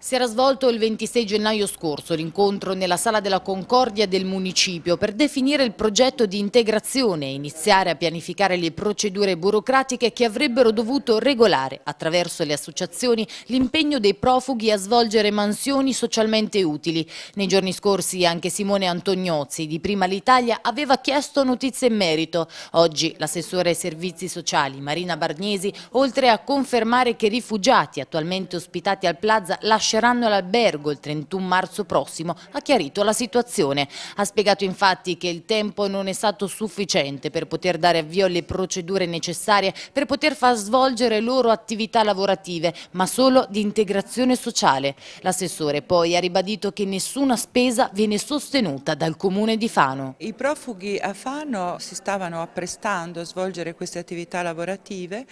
Si era svolto il 26 gennaio scorso l'incontro nella Sala della Concordia del Municipio per definire il progetto di integrazione e iniziare a pianificare le procedure burocratiche che avrebbero dovuto regolare, attraverso le associazioni, l'impegno dei profughi a svolgere mansioni socialmente utili. Nei giorni scorsi anche Simone Antoniozzi di Prima l'Italia aveva chiesto notizie in merito. Oggi l'assessore ai servizi sociali Marina Bargnesi, oltre a confermare che i rifugiati attualmente ospitati al Plaza lasciano lasceranno l'albergo il 31 marzo prossimo, ha chiarito la situazione. Ha spiegato infatti che il tempo non è stato sufficiente per poter dare avvio alle procedure necessarie per poter far svolgere loro attività lavorative, ma solo di integrazione sociale. L'assessore poi ha ribadito che nessuna spesa viene sostenuta dal Comune di Fano. I profughi a Fano si stavano apprestando a svolgere queste attività lavorative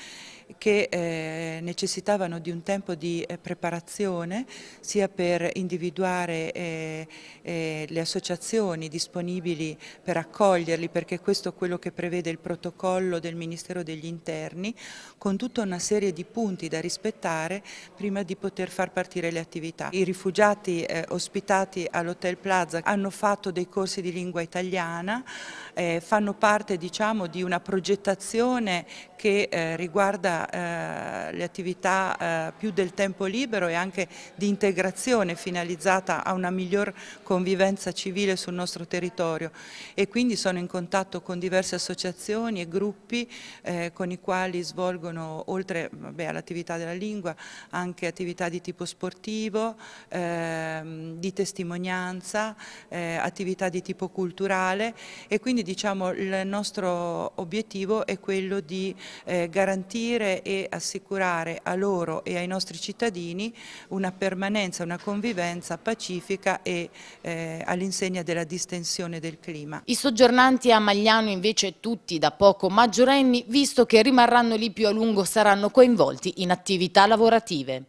che eh, necessitavano di un tempo di eh, preparazione sia per individuare eh, eh, le associazioni disponibili per accoglierli, perché questo è quello che prevede il protocollo del Ministero degli Interni, con tutta una serie di punti da rispettare prima di poter far partire le attività. I rifugiati eh, ospitati all'Hotel Plaza hanno fatto dei corsi di lingua italiana, eh, fanno parte diciamo, di una progettazione che eh, riguarda eh, le attività più del tempo libero e anche di integrazione finalizzata a una miglior convivenza civile sul nostro territorio e quindi sono in contatto con diverse associazioni e gruppi eh, con i quali svolgono oltre all'attività della lingua anche attività di tipo sportivo, eh, di testimonianza, eh, attività di tipo culturale e quindi diciamo il nostro obiettivo è quello di eh, garantire e assicurare a loro e ai nostri cittadini una persona permanenza, una convivenza pacifica e eh, all'insegna della distensione del clima. I soggiornanti a Magliano invece tutti da poco maggiorenni, visto che rimarranno lì più a lungo, saranno coinvolti in attività lavorative.